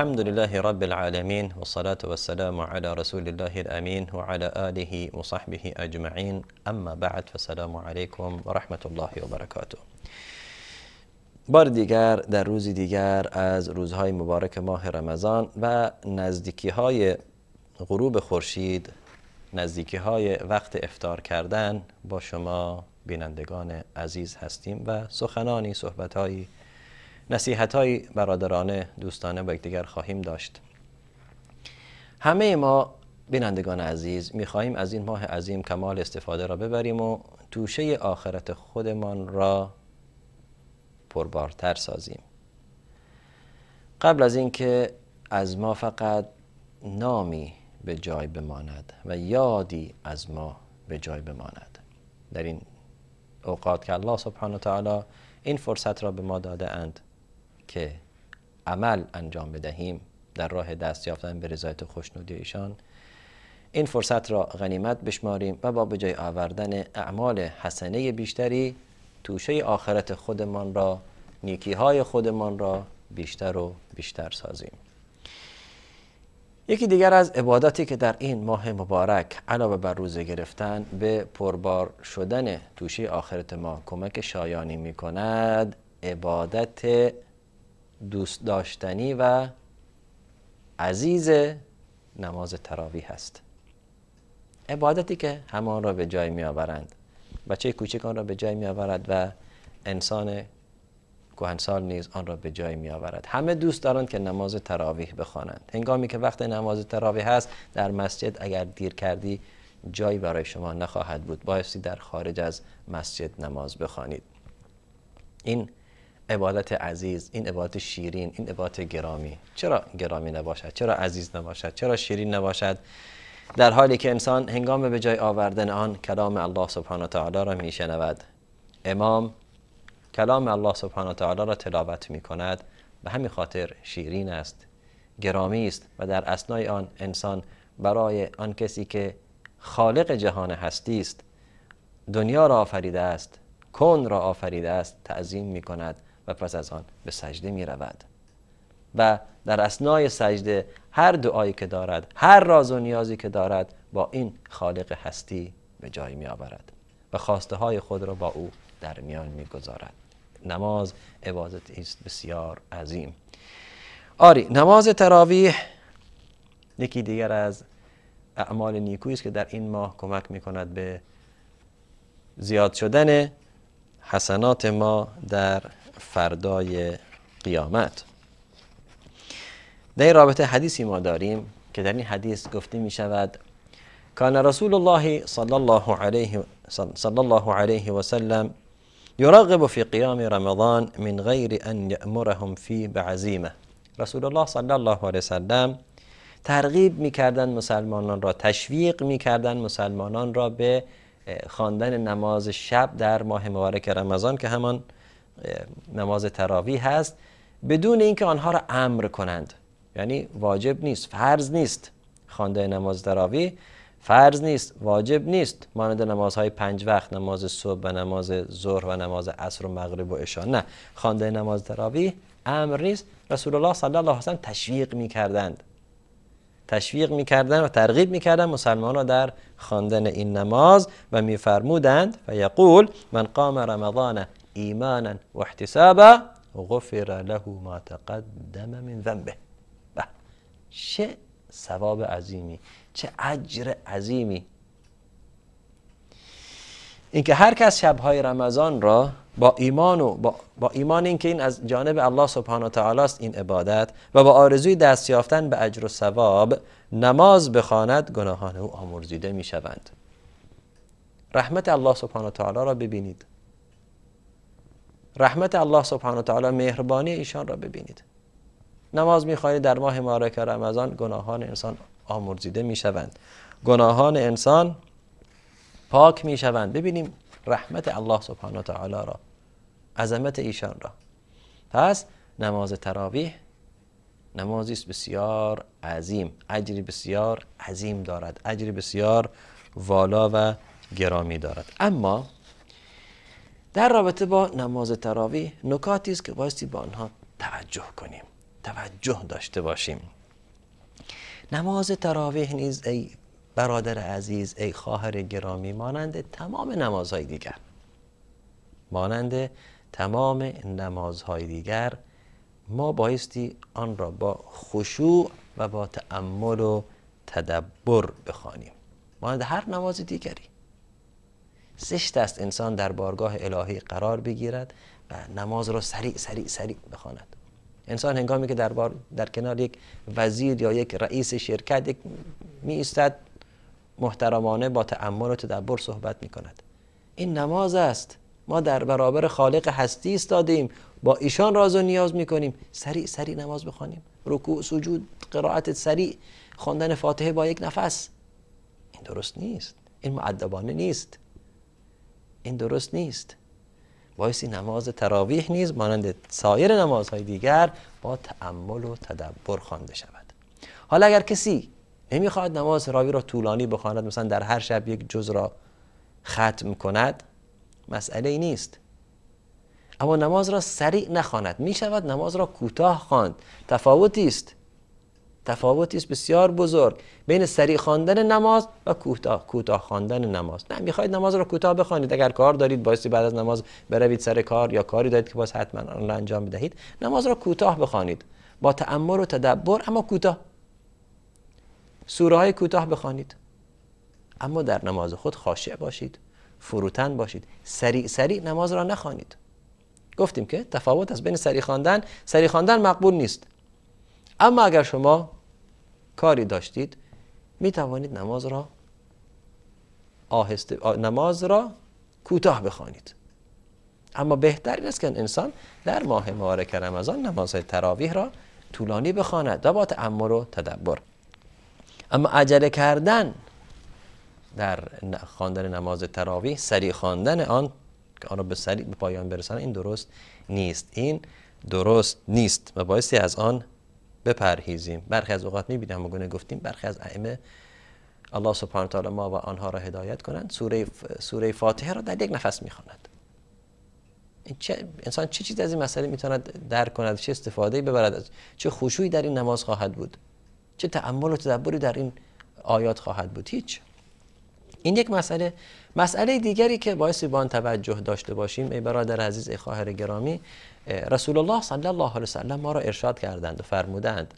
الحمد لله رب العالمين والصلاة والسلام على رسول الله الأمين وعلى آله وصحبه أجمعين أما بعد فسلام عليكم ورحمة الله وبركاته بار دیگر در روز دیگر از روزهای مبارک ماه رمضان و نزدیکی های غروب خورشید نزدیکی های وقت افتار کردن با شما بینندگان عزیز هستیم و سخنانی صحبتهایی نصیحت های برادرانه دوستانه با یکدیگر خواهیم داشت همه ما بینندگان عزیز خواهیم از این ماه عظیم کمال استفاده را ببریم و توشه آخرت خودمان را پربارتر سازیم قبل از اینکه از ما فقط نامی به جای بماند و یادی از ما به جای بماند در این اوقات که الله سبحانه و تعالی این فرصت را به ما داده اند که عمل انجام بدهیم در راه دست یافتن به رضایت خوشنودی ایشان این فرصت را غنیمت بشماریم و با به جای آوردن اعمال حسنه بیشتری توشه آخرت خودمان را نیکی های خودمان را بیشتر و بیشتر سازیم یکی دیگر از عباداتی که در این ماه مبارک علاوه بر روزه گرفتن به پربار شدن توشه آخرت ما کمک شایانی می کند عبادت دوست داشتنی و عزیز نماز تراویح هست عبادتی که همان را به جای می آورند بچه کوچک آن را به جای می آورد و انسان کوهنسال نیز آن را به جای می آورد همه دوست دارند که نماز تراویح بخوانند هنگامی که وقت نماز تراویح هست در مسجد اگر دیر کردی جایی برای شما نخواهد بود بایستی در خارج از مسجد نماز بخوانید این عبادت عزیز این عبادت شیرین این عبادت گرامی چرا گرامی نباشد چرا عزیز نباشد چرا شیرین نباشد در حالی که انسان هنگام به جای آوردن آن کلام الله سبحانه تعالی را میشنود امام کلام الله سبحانه تعالی را تلاوت می کند به همین خاطر شیرین است گرامی است و در اسنای آن انسان برای آن کسی که خالق جهان هستی است دنیا را آفریده است کون را آفریده است تعظیم می کند پس از آن به سجده می رود و در اسنای سجده هر دعایی که دارد هر راز و نیازی که دارد با این خالق هستی به جای می آورد و خواسته های خود را با او در میان می گذارد نماز عبادت است بسیار عظیم آری نماز تراویح یکی دیگر از اعمال نیکویی است که در این ماه کمک می کند به زیاد شدن حسنات ما در فردای قیامت در رابطه حدیثی ما داریم که در این حدیث گفته می شود کان رسول الله صلی الله علیه و سلم یراقب فی قیام رمضان من غیر ان یأمرهم فی بعزیمه رسول الله صلی الله علیه و سلم ترغیب میکردن مسلمانان را تشویق میکردن مسلمانان را به خواندن نماز شب در ماه مبارک رمضان که همان نماز تراوی هست بدون اینکه آنها را امر کنند یعنی واجب نیست فرض نیست خوانده نماز تراوی فرض نیست واجب نیست مانند نمازهای پنج وقت نماز صبح و نماز ظهر و نماز عصر و مغرب و عشا نه خوانده نماز تراوی امر نیست رسول الله صلی الله علیه و تشویق میکردند تشویق میکردن و ترغیب میکردن مسلمان ها در خواندن این نماز و میفرمودند و یقول من قام رمضان ایمانا و احتسابا غفر له ما تقدم من ذنبه به چه ثواب عظیمی چه اجر عظیمی اینکه هر کس شبهای رمضان را با ایمان و با, با ایمان اینکه این از جانب الله سبحانه و تعالی است این عبادت و با آرزوی دست یافتن به اجر و ثواب نماز بخواند گناهان او آمرزیده می شوند رحمت الله سبحانه و تعالی را ببینید رحمت الله سبحانه و تعالی مهربانی ایشان را ببینید نماز میخوانید در ماه مبارک رمضان گناهان انسان آمرزیده میشوند گناهان انسان پاک میشوند ببینیم رحمت الله سبحانه و تعالی را عظمت ایشان را پس نماز تراویح نمازی است بسیار عظیم اجری بسیار عظیم دارد اجری بسیار والا و گرامی دارد اما در رابطه با نماز تراویح نکاتی است که بایستی با آنها توجه کنیم توجه داشته باشیم نماز تراویح نیز ای برادر عزیز ای خواهر گرامی مانند تمام نمازهای دیگر مانند تمام نمازهای دیگر ما بایستی آن را با خشوع و با تأمل و تدبر بخوانیم مانند هر نماز دیگری زشت است انسان در بارگاه الهی قرار بگیرد و نماز را سریع سریع سریع بخواند انسان هنگامی که در, کنار یک وزیر یا یک رئیس شرکت یک می ایستد محترمانه با تأمل و تدبر صحبت می کند این نماز است ما در برابر خالق هستی استادیم با ایشان راز و نیاز می کنیم سریع سریع نماز بخوانیم رکوع سجود قرائت سریع خواندن فاتحه با یک نفس این درست نیست این معدبانه نیست این درست نیست بایستی نماز تراویح نیز مانند سایر نمازهای دیگر با تعمل و تدبر خوانده شود حالا اگر کسی نمیخواهد نماز راوی را طولانی بخواند مثلا در هر شب یک جز را ختم کند مسئله ای نیست اما نماز را سریع نخواند می شود نماز را کوتاه خواند تفاوتی است تفاوتی است بسیار بزرگ بین سریع خواندن نماز و کوتاه کوتاه خواندن نماز نه میخواید نماز رو کوتاه بخوانید اگر کار دارید بایستی بعد از نماز بروید سر کار یا کاری دارید که باز حتما آن را انجام بدهید نماز را کوتاه بخوانید با تأمل و تدبر اما کوتاه سوره های کوتاه بخوانید اما در نماز خود خاشع باشید فروتن باشید سریع سریع نماز را نخوانید گفتیم که تفاوت از بین سری خواندن سری خواندن مقبول نیست اما اگر شما کاری داشتید می توانید نماز را آهسته نماز را کوتاه بخوانید اما بهتر این است که انسان در ماه مبارک رمضان نماز تراویح را طولانی بخواند و با تأمل و تدبر اما عجله کردن در خواندن نماز تراویح سریع خواندن آن که آن را به سریع به پایان برسانه این درست نیست این درست نیست و بایستی از آن بپرهیزیم برخی از اوقات و گونه گفتیم برخی از ائمه الله سبحانه تعالی ما و آنها را هدایت کنند سوره سوره فاتحه را در یک نفس می‌خواند این چه انسان چه چیزی از این مسئله میتواند درک کند چه استفاده ببرد از چه خشوعی در این نماز خواهد بود چه تأمل و تدبری در این آیات خواهد بود هیچ این یک مسئله مسئله دیگری که باعث بان توجه داشته باشیم ای برادر عزیز ای خواهر گرامی رسول الله صلی الله علیه وسلم ما را ارشاد کردند و فرمودند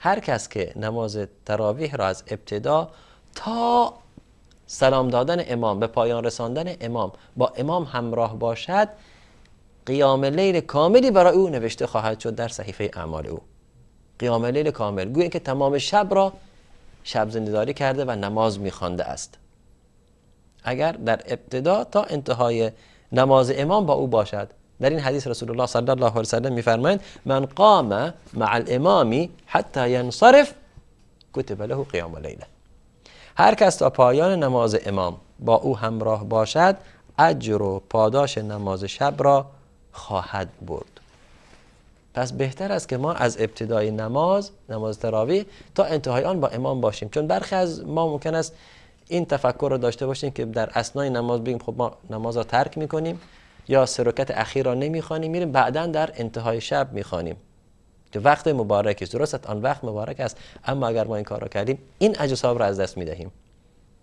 هر کس که نماز تراویح را از ابتدا تا سلام دادن امام به پایان رساندن امام با امام همراه باشد قیام لیل کاملی برای او نوشته خواهد شد در صحیفه اعمال او قیام لیل کامل گویا که تمام شب را شب زندهداری کرده و نماز میخوانده است اگر در ابتدا تا انتهای نماز امام با او باشد در این حدیث رسول الله صلی الله علیه و سلم میفرمایند من قام مع الامامی حتی ینصرف کتب له قیام لیله هر کس تا پایان نماز امام با او همراه باشد اجر و پاداش نماز شب را خواهد برد پس بهتر است که ما از ابتدای نماز نماز تراوی تا انتهای آن با امام باشیم چون برخی از ما ممکن است این تفکر را داشته باشیم که در اسنای نماز بگیم خب ما نماز را ترک میکنیم یا سرکت اخیر را نمیخوانیم میریم بعدا در انتهای شب میخوانیم که وقت مبارک است درست آن وقت مبارک است اما اگر ما این کار را کردیم این اجساب را از دست میدهیم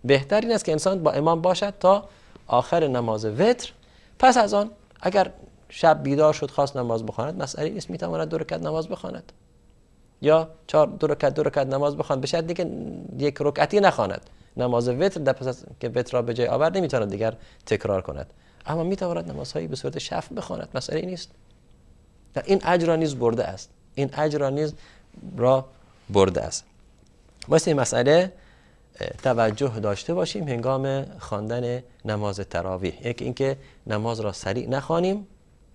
بهتر این است که انسان با امام باشد تا آخر نماز وتر پس از آن اگر شب بیدار شد خواست نماز بخواند مسئله نیست میتواند دو رکعت نماز بخواند یا چهار دو رکعت دو رکعت نماز بخواند به شرطی دیگه یک رکعتی نخواند نماز وتر در پس از که وتر را به جای آورد نمیتواند دیگر تکرار کند اما می تواند نمازهایی به صورت شف بخواند مسئله ای نیست و این اجر را برده است این اجر را را برده است واسه این مسئله توجه داشته باشیم هنگام خواندن نماز تراویح یک اینکه نماز را سریع نخوانیم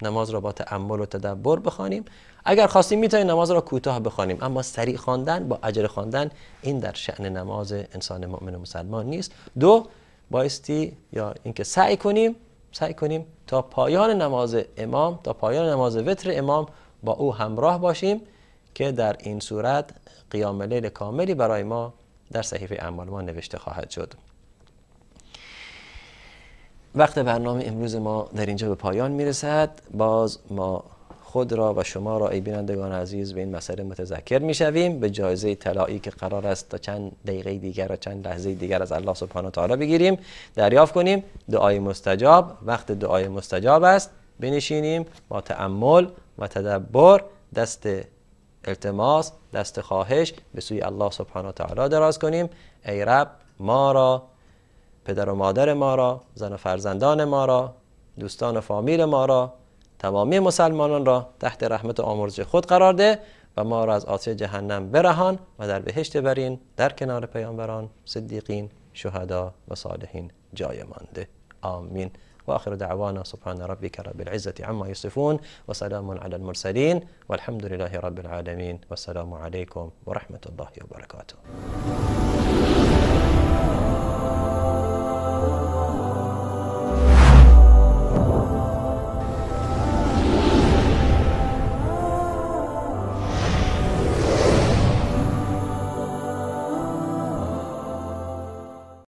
نماز را با تأمل و تدبر بخوانیم اگر خواستیم می توانیم نماز را کوتاه بخوانیم اما سریع خواندن با اجر خواندن این در شعن نماز انسان مؤمن و مسلمان نیست دو بایستی یا اینکه سعی کنیم سعی کنیم تا پایان نماز امام تا پایان نماز وتر امام با او همراه باشیم که در این صورت قیام لیل کاملی برای ما در صحیفه اعمال ما نوشته خواهد شد وقت برنامه امروز ما در اینجا به پایان میرسد باز ما خود را و شما را ای بینندگان عزیز به این مسئله متذکر می شویم به جایزه طلایی که قرار است تا چند دقیقه دیگر و چند لحظه دیگر از الله سبحانه و تعالی بگیریم دریافت کنیم دعای مستجاب وقت دعای مستجاب است بنشینیم با تأمل و تدبر دست التماس دست خواهش به سوی الله سبحانه و تعالی دراز کنیم ای رب ما را پدر و مادر ما را زن و فرزندان ما را دوستان و فامیل ما را تمامی مسلمانان را تحت رحمت و آمرزش خود قرار ده و ما را از آسیه جهنم برهان و در بهشت برین در کنار پیامبران صدیقین شهدا و صالحین جای مانده آمین و آخر دعوانا سبحان ربك رب العزة عما يصفون وسلام على المرسلين والحمد لله رب العالمين والسلام عليكم ورحمة الله وبركاته